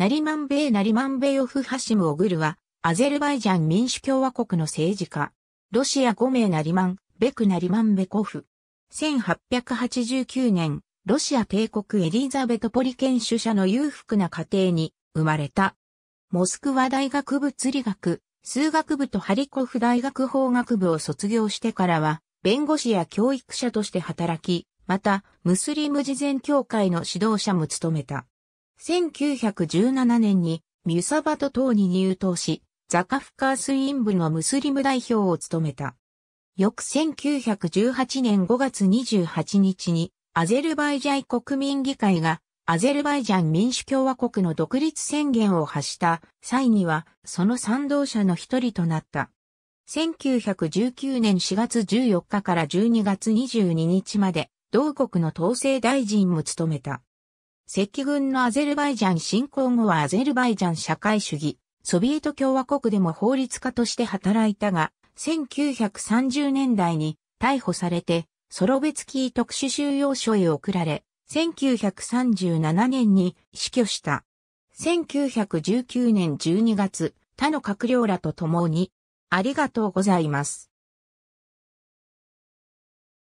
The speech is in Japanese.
ナリマンベイ・ナリマンベイオフハシム・オグルは、アゼルバイジャン民主共和国の政治家。ロシア5名ナリマン、ベクナリマンベコフ。1889年、ロシア帝国エリザベトポリン主者の裕福な家庭に生まれた。モスクワ大学物理学、数学部とハリコフ大学法学部を卒業してからは、弁護士や教育者として働き、また、ムスリム事前協会の指導者も務めた。1917年にミュサバト島に入党し、ザカフカースイン部のムスリム代表を務めた。翌1918年5月28日に、アゼルバイジャイ国民議会が、アゼルバイジャン民主共和国の独立宣言を発した際には、その賛同者の一人となった。1919年4月14日から12月22日まで、同国の統制大臣も務めた。赤軍のアゼルバイジャン侵攻後はアゼルバイジャン社会主義、ソビエト共和国でも法律家として働いたが、1930年代に逮捕されて、ソロベツキー特殊収容所へ送られ、1937年に死去した。1919年12月、他の閣僚らと共に、ありがとうございます。